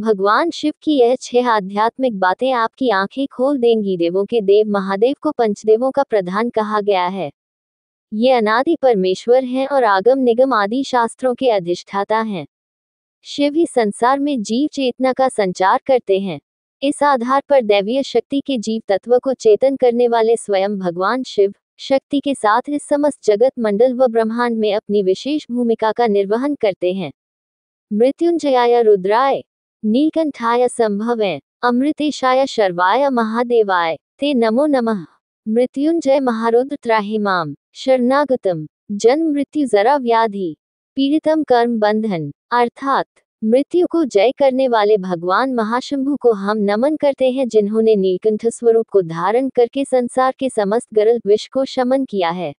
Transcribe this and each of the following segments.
भगवान शिव की यह छह आध्यात्मिक बातें आपकी आंखें खोल देंगी देवों के देव महादेव को पंचदेवों का प्रधान कहा गया है ये अनादि परमेश्वर हैं और आगम निगम आदि शास्त्रों के अधिष्ठाता हैं शिव ही संसार में जीव चेतना का संचार करते हैं इस आधार पर दैवीय शक्ति के जीव तत्व को चेतन करने वाले स्वयं भगवान शिव शक्ति के साथ इस समस्त जगत मंडल व ब्रह्मांड में अपनी विशेष भूमिका का निर्वहन करते हैं मृत्युंजयाय रुद्राय नीलकंठाय संभव अमृतेशाय शर्वाय महादेवाय ते नमो नमः मृत्युंजय महारुद्र त्राहिमाम शरणागतम जन्म मृत्यु जरा व्याधि पीड़ितम कर्म बंधन अर्थात मृत्यु को जय करने वाले भगवान महाशंभु को हम नमन करते हैं जिन्होंने नीलकंठ स्वरूप को धारण करके संसार के समस्त गरल विष को शमन किया है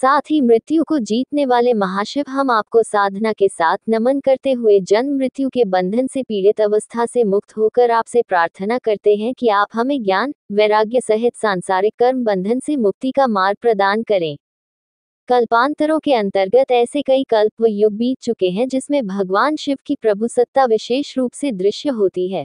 साथ ही मृत्यु को जीतने वाले महाशिव हम आपको साधना के साथ नमन करते हुए जन्म मृत्यु के बंधन से पीड़ित अवस्था से मुक्त होकर आपसे प्रार्थना करते हैं कि आप हमें ज्ञान वैराग्य सहित सांसारिक कर्म बंधन से मुक्ति का मार्ग प्रदान करें कल्पांतरों के अंतर्गत ऐसे कई कल्प व युग बीत चुके हैं जिसमें भगवान शिव की प्रभुसत्ता विशेष रूप से दृश्य होती है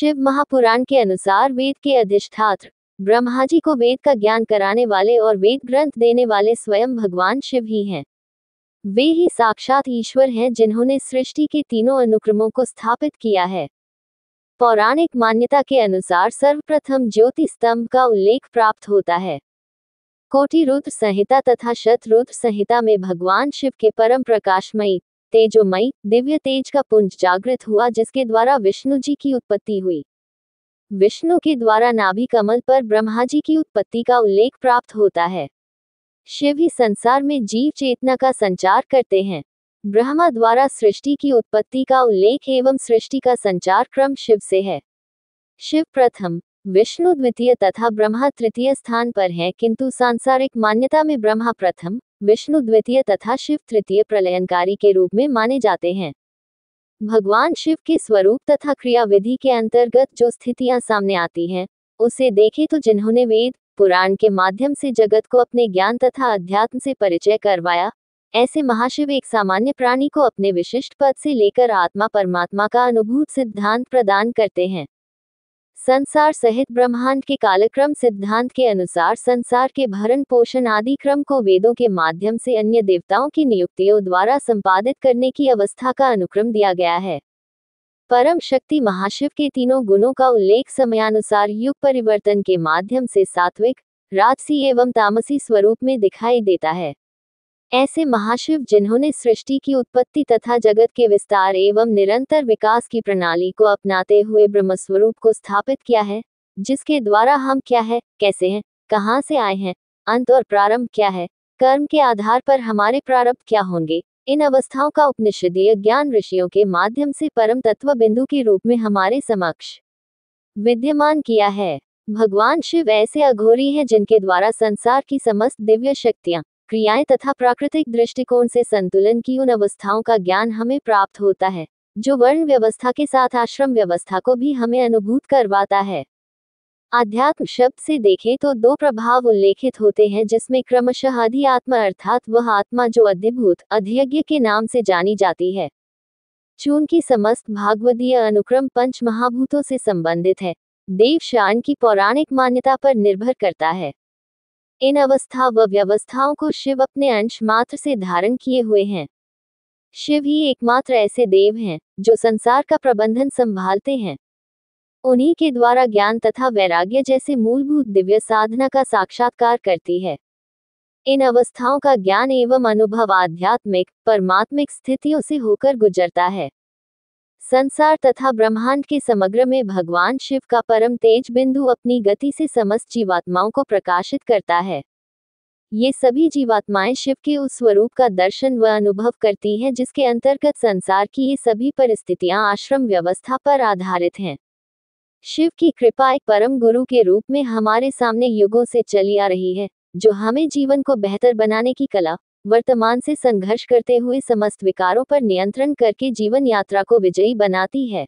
शिव महापुराण के अनुसार वेद के अधिष्ठात्र ब्रह्मा जी को वेद का ज्ञान कराने वाले और वेद ग्रंथ देने वाले स्वयं भगवान शिव ही हैं वे ही साक्षात ईश्वर हैं जिन्होंने सृष्टि के तीनों अनुक्रमों को स्थापित किया है पौराणिक मान्यता के अनुसार सर्वप्रथम ज्योति स्तंभ का उल्लेख प्राप्त होता है कोटि रुद्र संहिता तथा शतरुद्र संहिता में भगवान शिव के परम प्रकाशमयी तेजोमयी दिव्य तेज का पुंज जागृत हुआ जिसके द्वारा विष्णु जी की उत्पत्ति हुई विष्णु के द्वारा नाभि कमल पर ब्रह्मा जी की उत्पत्ति का उल्लेख प्राप्त होता है शिव ही संसार में जीव चेतना का संचार करते हैं ब्रह्मा द्वारा सृष्टि की उत्पत्ति का उल्लेख एवं सृष्टि का संचार क्रम शिव से है शिव प्रथम विष्णु द्वितीय तथा ब्रह्मा तृतीय स्थान पर है किंतु सांसारिक मान्यता में ब्रह्मा प्रथम विष्णु द्वितीय तथा शिव तृतीय प्रलयनकारी के रूप में माने जाते हैं भगवान शिव के स्वरूप तथा क्रियाविधि के अंतर्गत जो स्थितियां सामने आती हैं उसे देखें तो जिन्होंने वेद पुराण के माध्यम से जगत को अपने ज्ञान तथा अध्यात्म से परिचय करवाया ऐसे महाशिव एक सामान्य प्राणी को अपने विशिष्ट पद से लेकर आत्मा परमात्मा का अनुभूत सिद्धांत प्रदान करते हैं संसार सहित ब्रह्मांड के कालक्रम सिद्धांत के अनुसार संसार के भरण पोषण आदि क्रम को वेदों के माध्यम से अन्य देवताओं की नियुक्तियों द्वारा संपादित करने की अवस्था का अनुक्रम दिया गया है परम शक्ति महाशिव के तीनों गुणों का उल्लेख समयानुसार युग परिवर्तन के माध्यम से सात्विक राजसी एवं तामसी स्वरूप में दिखाई देता है ऐसे महाशिव जिन्होंने सृष्टि की उत्पत्ति तथा जगत के विस्तार एवं निरंतर विकास की प्रणाली को अपनाते हुए ब्रह्मस्वरूप को स्थापित किया है जिसके द्वारा हम क्या है कैसे हैं कहाँ से आए हैं अंत और प्रारंभ क्या है कर्म के आधार पर हमारे प्रारब्ध क्या होंगे इन अवस्थाओं का उपनिषदीय ज्ञान ऋषियों के माध्यम से परम तत्व बिंदु के रूप में हमारे समक्ष विद्यमान किया है भगवान शिव ऐसे अघोरी हैं जिनके द्वारा संसार की समस्त दिव्य शक्तियां क्रियाएं तथा प्राकृतिक दृष्टिकोण से संतुलन की उन अवस्थाओं का ज्ञान हमें प्राप्त होता है जो वर्ण व्यवस्था के साथ आश्रम व्यवस्था को भी हमें अनुभूत करवाता है आध्यात्म शब्द से देखें तो दो प्रभाव उल्लेखित होते हैं जिसमें क्रमशः अधि आत्मा अर्थात वह आत्मा जो अधिभूत अध्यज्ञ के नाम से जानी जाती है चूंकि समस्त भागवदीय अनुक्रम पंच महाभूतों से संबंधित है देव शान की पौराणिक मान्यता पर निर्भर करता है इन अवस्था व व्यवस्थाओं को शिव अपने अंश मात्र से धारण किए हुए हैं शिव ही एकमात्र ऐसे देव हैं जो संसार का प्रबंधन संभालते हैं उन्हीं के द्वारा ज्ञान तथा वैराग्य जैसे मूलभूत दिव्य साधना का साक्षात्कार करती है इन अवस्थाओं का ज्ञान एवं अनुभव आध्यात्मिक परमात्मिक स्थितियों से होकर गुजरता है संसार तथा ब्रह्मांड के समग्र में भगवान शिव का परम तेज बिंदु अपनी गति से समस्त जीवात्माओं को प्रकाशित करता है ये सभी जीवात्माएं शिव के उस स्वरूप का दर्शन व अनुभव करती हैं जिसके अंतर्गत संसार की ये सभी परिस्थितियां आश्रम व्यवस्था पर आधारित हैं शिव की कृपा एक परम गुरु के रूप में हमारे सामने युगों से चली आ रही है जो हमें जीवन को बेहतर बनाने की कला वर्तमान से संघर्ष करते हुए समस्त विकारों पर नियंत्रण करके जीवन यात्रा को विजयी बनाती है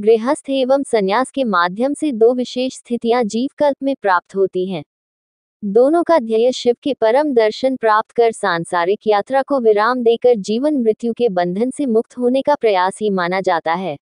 गृहस्थ एवं संन्यास के माध्यम से दो विशेष स्थितियां जीवकल्प में प्राप्त होती हैं दोनों का ध्येय शिव के परम दर्शन प्राप्त कर सांसारिक यात्रा को विराम देकर जीवन मृत्यु के बंधन से मुक्त होने का प्रयास ही माना जाता है